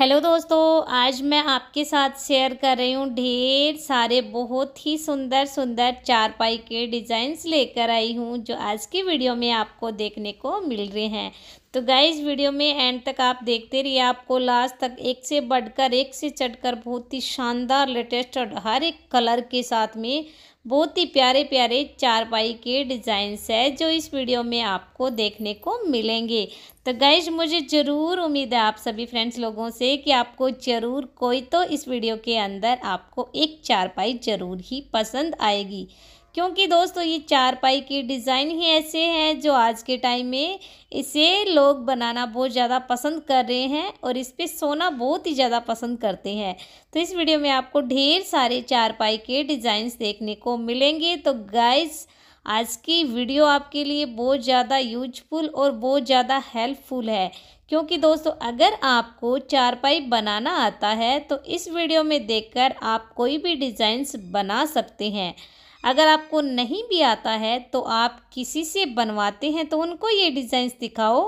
hello दोस्तों आज मैं आपके साथ शेयर कर रही हूँ ढेर सारे बहुत ही सुंदर सुंदर चारपाई के डिज़ाइंस लेकर आई हूँ जो आज की वीडियो में आपको देखने को मिल रहे हैं तो गाइज वीडियो में एंड तक आप देखते रहिए आपको लास्ट तक एक से बढ़कर एक से चढ़कर बहुत ही शानदार लेटेस्ट और हर एक कलर के साथ में बहुत ही प्यारे प्यारे चारपाई के डिज़ाइंस है जो इस वीडियो में आपको देखने को मिलेंगे तो गाइज मुझे ज़रूर उम्मीद है आप सभी फ्रेंड्स लोगों से कि आपको ज़रूर कोई तो इस वीडियो के अंदर आपको एक चारपाई ज़रूर ही पसंद आएगी क्योंकि दोस्तों ये चारपाई के डिज़ाइन ही ऐसे हैं जो आज के टाइम में इसे लोग बनाना बहुत ज़्यादा पसंद कर रहे हैं और इस पर सोना बहुत ही ज़्यादा पसंद करते हैं तो इस वीडियो में आपको ढेर सारे चारपाई के डिज़ाइंस देखने को मिलेंगे तो गाइज़ आज की वीडियो आपके लिए बहुत ज़्यादा यूजफुल और बहुत ज़्यादा हेल्पफुल है क्योंकि दोस्तों अगर आपको चारपाई बनाना आता है तो इस वीडियो में देखकर आप कोई भी डिज़ाइंस बना सकते हैं अगर आपको नहीं भी आता है तो आप किसी से बनवाते हैं तो उनको ये डिज़ाइंस दिखाओ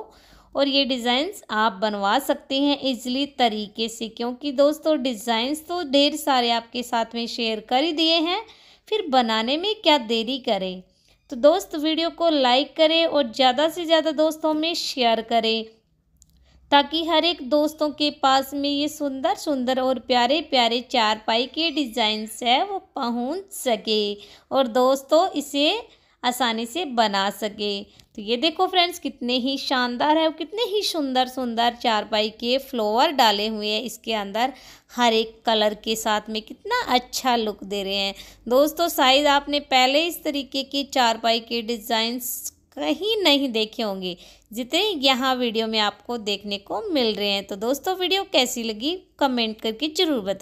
और ये डिज़ाइंस आप बनवा सकते हैं इजली तरीके से क्योंकि दोस्तों डिज़ाइंस तो ढेर सारे आपके साथ में शेयर कर ही दिए हैं फिर बनाने में क्या देरी करें तो दोस्त वीडियो को लाइक करें और ज़्यादा से ज़्यादा दोस्तों में शेयर करें ताकि हर एक दोस्तों के पास में ये सुंदर सुंदर और प्यारे प्यारे चार पाई के डिज़ाइंस है वो पहुंच सके और दोस्तों इसे आसानी से बना सके तो ये देखो फ्रेंड्स कितने ही शानदार है और कितने ही सुंदर सुंदर चारपाई के फ्लोवर डाले हुए हैं इसके अंदर हर एक कलर के साथ में कितना अच्छा लुक दे रहे हैं दोस्तों शायद आपने पहले इस तरीके की चारपाई के डिज़ाइंस कहीं नहीं देखे होंगे जितने यहाँ वीडियो में आपको देखने को मिल रहे हैं तो दोस्तों वीडियो कैसी लगी कमेंट करके ज़रूर बताएं